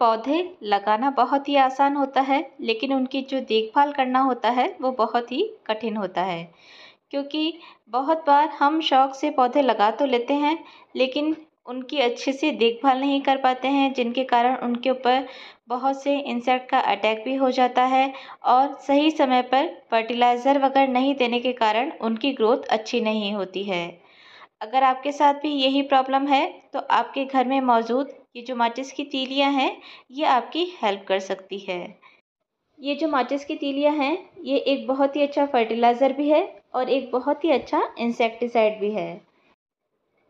पौधे लगाना बहुत ही आसान होता है लेकिन उनकी जो देखभाल करना होता है वो बहुत ही कठिन होता है क्योंकि बहुत बार हम शौक़ से पौधे लगा तो लेते हैं लेकिन उनकी अच्छे से देखभाल नहीं कर पाते हैं जिनके कारण उनके ऊपर बहुत से इंसेक्ट का अटैक भी हो जाता है और सही समय पर फर्टिलाइज़र वगैरह नहीं देने के कारण उनकी ग्रोथ अच्छी नहीं होती है अगर आपके साथ भी यही प्रॉब्लम है तो आपके घर में मौजूद ये जो माचिस की तीलियाँ हैं ये आपकी हेल्प कर सकती है ये जो माचिस की तीलियाँ हैं ये एक बहुत ही अच्छा फर्टिलाइज़र भी है और एक बहुत ही अच्छा इंसेक्टिसाइड भी है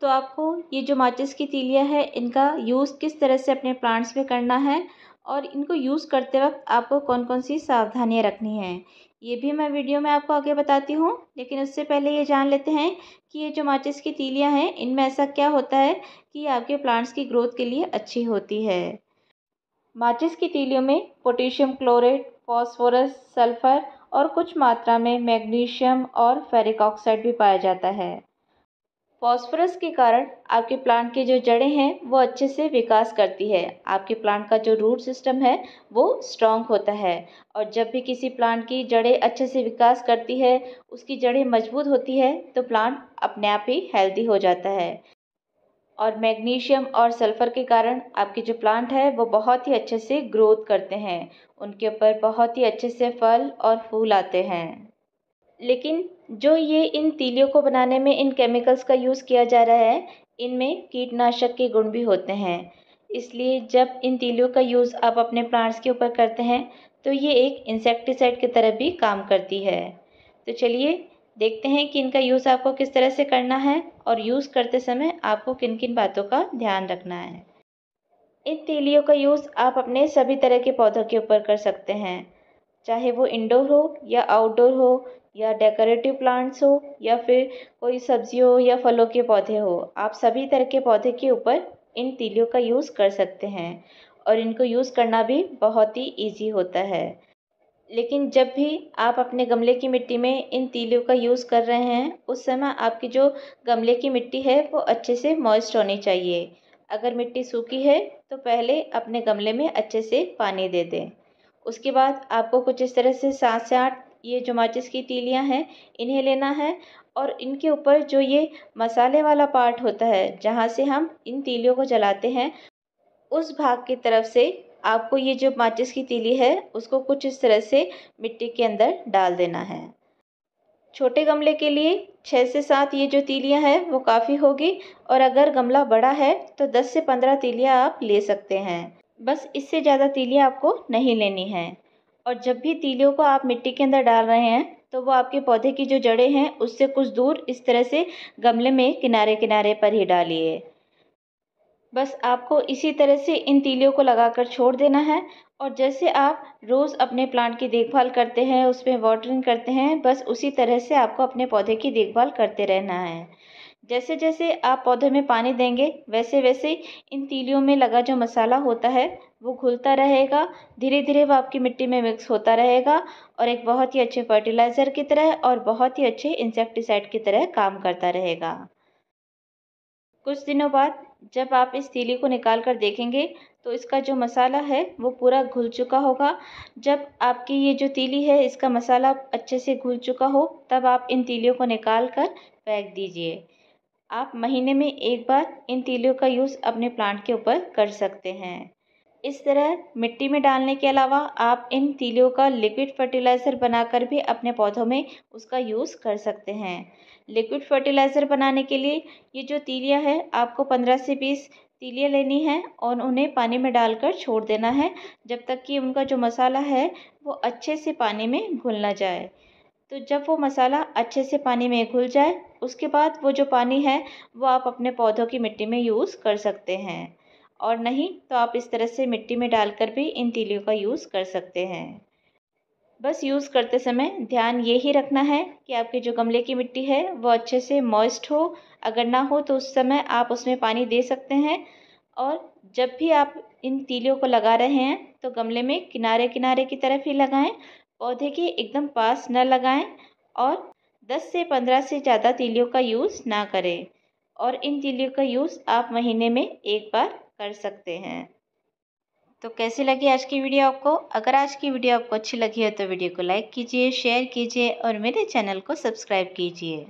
तो आपको ये जो माचिस की तीलियाँ हैं इनका यूज़ किस तरह से अपने प्लांट्स में करना है और इनको यूज़ करते वक्त आपको कौन कौन सी सावधानियाँ रखनी हैं ये भी मैं वीडियो में आपको आगे बताती हूँ लेकिन उससे पहले ये जान लेते हैं कि ये जो माचिस की तीलियाँ हैं इनमें ऐसा क्या होता है कि आपके प्लांट्स की ग्रोथ के लिए अच्छी होती है माचिस की तीलियों में पोटेशियम क्लोरेट फॉस्फोरस सल्फ़र और कुछ मात्रा में मैग्नीशियम और फेरिक ऑक्साइड भी पाया जाता है फॉस्फोरस के कारण आपके प्लांट की जो जड़ें हैं वो अच्छे से विकास करती है आपके प्लांट का जो रूट सिस्टम है वो स्ट्रांग होता है और जब भी किसी प्लांट की जड़ें अच्छे से विकास करती है उसकी जड़ें मजबूत होती है तो प्लांट अपने आप ही हेल्दी हो जाता है और मैग्नीशियम और सल्फ़र के कारण आपके जो प्लांट है वो बहुत ही अच्छे से ग्रोथ करते हैं उनके ऊपर बहुत ही अच्छे से फल और फूल आते हैं लेकिन जो ये इन तीलियों को बनाने में इन केमिकल्स का यूज़ किया जा रहा है इनमें कीटनाशक के गुण भी होते हैं इसलिए जब इन तीलियों का यूज़ आप अपने प्लांट्स के ऊपर करते हैं तो ये एक इंसेक्टिसाइड की तरह भी काम करती है तो चलिए देखते हैं कि इनका यूज़ आपको किस तरह से करना है और यूज़ करते समय आपको किन किन बातों का ध्यान रखना है इन तीलियों का यूज़ आप अपने सभी तरह के पौधों के ऊपर कर सकते हैं चाहे वो इंडोर हो या आउटडोर हो या डेकोरेटिव प्लांट्स हो या फिर कोई सब्जी हो या फलों के पौधे हो आप सभी तरह के पौधे के ऊपर इन तीलियों का यूज़ कर सकते हैं और इनको यूज़ करना भी बहुत ही ईजी होता है लेकिन जब भी आप अपने गमले की मिट्टी में इन तीलियों का यूज़ कर रहे हैं उस समय आपकी जो गमले की मिट्टी है वो अच्छे से मॉइस्ट होनी चाहिए अगर मिट्टी सूखी है तो पहले अपने गमले में अच्छे से पानी दे दें उसके बाद आपको कुछ इस तरह से सात से आठ ये जो माचिस की तीलियाँ हैं इन्हें लेना है और इनके ऊपर जो ये मसाले वाला पार्ट होता है जहाँ से हम इन तीलियों को जलाते हैं उस भाग की तरफ से आपको ये जो माचिस की तीली है उसको कुछ इस तरह से मिट्टी के अंदर डाल देना है छोटे गमले के लिए छः से सात ये जो तीलियाँ हैं वो काफ़ी होगी और अगर गमला बड़ा है तो दस से पंद्रह तीलियाँ आप ले सकते हैं बस इससे ज़्यादा तीलियाँ आपको नहीं लेनी हैं और जब भी तीलियों को आप मिट्टी के अंदर डाल रहे हैं तो वो आपके पौधे की जो जड़ें हैं उससे कुछ दूर इस तरह से गमले में किनारे किनारे पर ही डालिए बस आपको इसी तरह से इन तीलियों को लगाकर छोड़ देना है और जैसे आप रोज़ अपने प्लांट की देखभाल करते हैं उसमें वाटरिंग करते हैं बस उसी तरह से आपको अपने पौधे की देखभाल करते रहना है जैसे जैसे आप पौधे में पानी देंगे वैसे वैसे इन तीलियों में लगा जो मसाला होता है वो घुलता रहेगा धीरे धीरे वो आपकी मिट्टी में मिक्स होता रहेगा और एक बहुत ही अच्छे फर्टिलाइज़र की तरह और बहुत ही अच्छे इंसेक्टिसाइड की तरह काम करता रहेगा कुछ दिनों बाद जब आप इस तीली को निकाल कर देखेंगे तो इसका जो मसाला है वो पूरा घुल चुका होगा जब आपकी ये जो तीली है इसका मसाला अच्छे से घुल चुका हो तब आप इन तीलियों को निकाल कर फेंक दीजिए आप महीने में एक बार इन तीलियों का यूज़ अपने प्लांट के ऊपर कर सकते हैं इस तरह मिट्टी में डालने के अलावा आप इन तीलियों का लिक्विड फर्टिलाइज़र बनाकर भी अपने पौधों में उसका यूज़ कर सकते हैं लिक्विड फर्टिलाइज़र बनाने के लिए ये जो तीलियाँ है आपको पंद्रह से बीस तीलियाँ लेनी है और उन्हें पानी में डालकर छोड़ देना है जब तक कि उनका जो मसाला है वो अच्छे से पानी में घुल ना जाए तो जब वो मसाला अच्छे से पानी में घुल जाए उसके बाद वो जो पानी है वो आप अपने पौधों की मिट्टी में यूज़ कर सकते हैं और नहीं तो आप इस तरह से मिट्टी में डालकर भी इन तीलियों का यूज़ कर सकते हैं बस यूज़ करते समय ध्यान ये ही रखना है कि आपके जो गमले की मिट्टी है वो अच्छे से मॉइस्ट हो अगर ना हो तो उस समय आप उसमें पानी दे सकते हैं और जब भी आप इन तीलियों को लगा रहे हैं तो गमले में किनारे किनारे की तरफ ही लगाएं पौधे के एकदम पास न लगाएं और 10 से 15 से ज़्यादा तीलियों का यूज़ ना करें और इन तीलियों का यूज़ आप महीने में एक बार कर सकते हैं तो कैसी लगी आज की वीडियो आपको अगर आज की वीडियो आपको अच्छी लगी है तो वीडियो को लाइक कीजिए शेयर कीजिए और मेरे चैनल को सब्सक्राइब कीजिए